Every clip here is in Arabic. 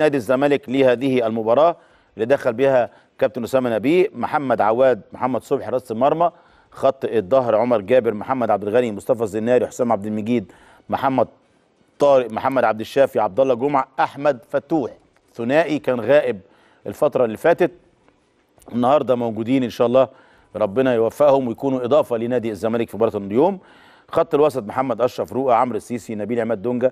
نادي الزمالك لهذه المباراه اللي دخل بها كابتن اسامه نبيه محمد عواد محمد صبحي راس المرمى خط الظهر عمر جابر محمد عبد الغني مصطفى الزناري حسام عبد المجيد محمد طارق محمد عبد الشافي عبد الله جمعه احمد فتوح ثنائي كان غائب الفتره اللي فاتت النهارده موجودين ان شاء الله ربنا يوفقهم ويكونوا اضافه لنادي الزمالك في مباراه اليوم خط الوسط محمد اشرف رؤى عمرو السيسي نبيل عماد دونجا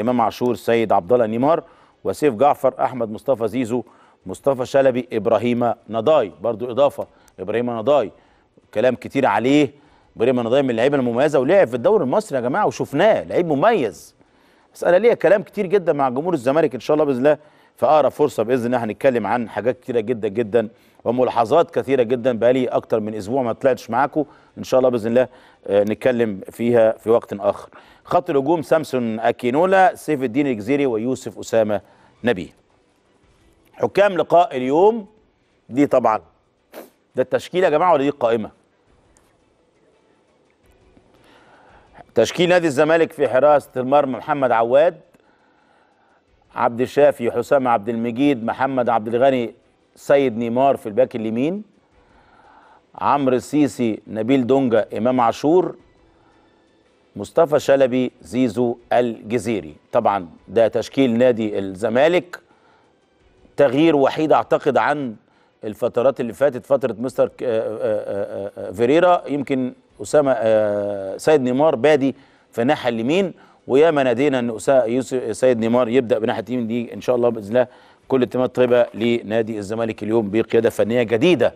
امام عاشور سيد عبد الله نيمار وسيف جعفر احمد مصطفى زيزو مصطفى شلبي ابراهيم نضاي برضو اضافه ابراهيم نضاي كلام كتير عليه ابراهيم نضاي من اللعيبه المميزه ولعب في الدوري المصري يا جماعه وشفناه لعيب مميز بس انا ليا كلام كتير جدا مع جمهور الزمالك ان شاء الله باذن الله في اقرب فرصه باذن الله هنتكلم عن حاجات كتيره جدا جدا وملاحظات كثيره جدا بقالي اكتر من اسبوع ما طلعتش معاكم ان شاء الله باذن الله آه، نتكلم فيها في وقت اخر خط الهجوم سامسون اكينولا سيف الدين الجزيري ويوسف اسامه نبيه حكام لقاء اليوم دي طبعا ده التشكيله يا جماعه ولا دي القائمه تشكيل نادي الزمالك في حراسه المرمى محمد عواد عبد الشافي حسام عبد المجيد محمد عبد الغني سيد نيمار في الباك اليمين عمرو السيسي نبيل دونجا امام عاشور مصطفى شلبي زيزو الجزيري طبعا ده تشكيل نادي الزمالك تغيير وحيد اعتقد عن الفترات اللي فاتت فتره مستر آه، آه، آه، فيريرا يمكن اسامه آه، سيد نيمار بادي في الناحيه اليمين ويا ما نادينا ان سيد نيمار يبدا بناحيه اليمين دي ان شاء الله باذن الله كل التمات طيبه لنادي الزمالك اليوم بقياده فنيه جديده